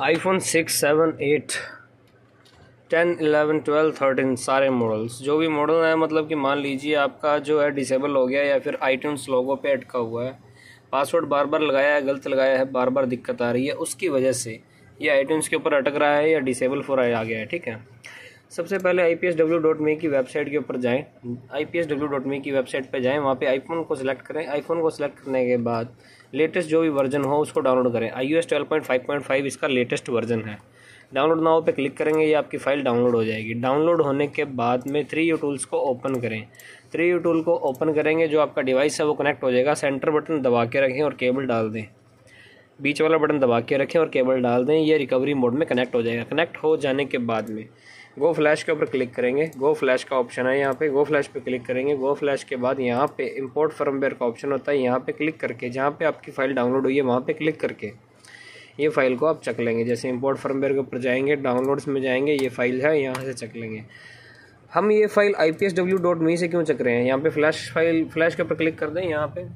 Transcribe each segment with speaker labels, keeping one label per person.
Speaker 1: iPhone six seven eight ten eleven twelve thirteen सारे models जो भी मॉडल हैं मतलब कि मान लीजिए आपका जो है डिसेबल हो गया या फिर आईट्यून्स लोगों पे अटका हुआ है पासवर्ड बार बार लगाया है गलत लगाया है बार बार दिक्कत आ रही है उसकी वजह से ये आईट्यून्स के ऊपर अटक रहा है या डिसेबल फोर आ गया है ठीक है सबसे पहले आई पी की वेबसाइट के ऊपर जाएँ आई पी की वेबसाइट पर जाएँ वहाँ पे आईफोन को सिलेक्ट करें आईफोन को सिलेक्ट करने के बाद लेटेस्ट जो भी वर्जन हो उसको डाउनलोड करें iOS twelve point five point five इसका लेटेस्ट वर्जन है डाउनलोड नाउ पे क्लिक करेंगे ये आपकी फ़ाइल डाउनलोड हो जाएगी डाउनलोड होने के बाद में थ्री यू टूल्स को ओपन करें थ्री यू टूल को ओपन करेंगे जो आपका डिवाइस है वो कनेक्ट हो जाएगा सेंटर बटन दबा के रखें और केबल डाल दें बीच वाला बटन दबा के रखें और केबल डाल दें ये रिकवरी मोड में कनेक्ट हो जाएगा कनेक्ट हो जाने के बाद में गो फ्लैश के ऊपर क्लिक करेंगे गो फ्लैश का ऑप्शन है यहाँ पे गो फ्लैश पे क्लिक करेंगे गो फ्लैश के बाद यहाँ पे इंपोर्ट फर्मवेयर का ऑप्शन होता है यहाँ पे क्लिक करके जहाँ पे आपकी फ़ाइल डाउनलोड हुई है वहाँ पे क्लिक करके ये फ़ाइल को आप चक लेंगे जैसे इंपोर्ट फर्मवेयर के ऊपर जाएंगे डाउनलोड्स में जाएंगे ये फ़ाइल है यहाँ से चक लेंगे हम ये फ़ाइल आई से क्यों चक रहे हैं यहाँ पर फ्लैश फाइल फ्लैश के ऊपर क्लिक कर दें यहाँ पर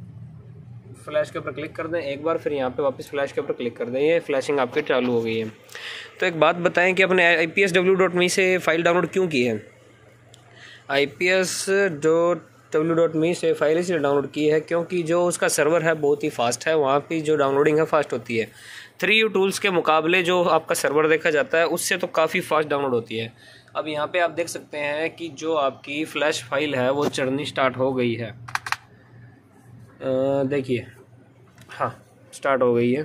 Speaker 1: फ्लैश के ऊपर क्लिक कर दें एक बार फिर यहाँ पे वापस फ्लैश के ऊपर क्लिक कर दें ये फ्लैशिंग आपकी चालू हो गई है तो एक बात बताएं कि अपने I P S W dot me से फ़ाइल डाउनलोड क्यों की है I P S dot W dot me से फाइल इसलिए डाउनलोड की है क्योंकि जो उसका सर्वर है बहुत ही फास्ट है वहाँ पर जो डाउनलोडिंग है फास्ट होती है थ्री यू टूल्स के मुकाबले जो आपका सर्वर देखा जाता है उससे तो काफ़ी फास्ट डाउनलोड होती है अब यहाँ पर आप देख सकते हैं कि जो आपकी फ्लैश फाइल है वो चढ़नी स्टार्ट हो गई है देखिए हाँ स्टार्ट हो गई है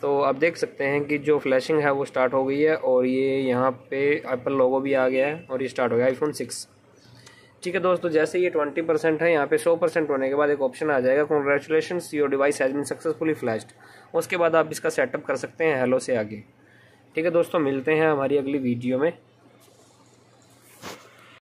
Speaker 1: तो आप देख सकते हैं कि जो फ्लैशिंग है वो स्टार्ट हो गई है और ये यहाँ पे एप्पल लोगो भी आ गया है और ये स्टार्ट हो गया आईफोन सिक्स ठीक है दोस्तों जैसे ये ट्वेंटी परसेंट है यहाँ पे सौ परसेंट होने के बाद एक ऑप्शन आ जाएगा congratulation your device has been successfully flashed उसके बाद आप इसका सेटअप कर सकते हैं हेलो से आगे ठीक है दोस्तों मिलते हैं हमारी अगली वीडियो में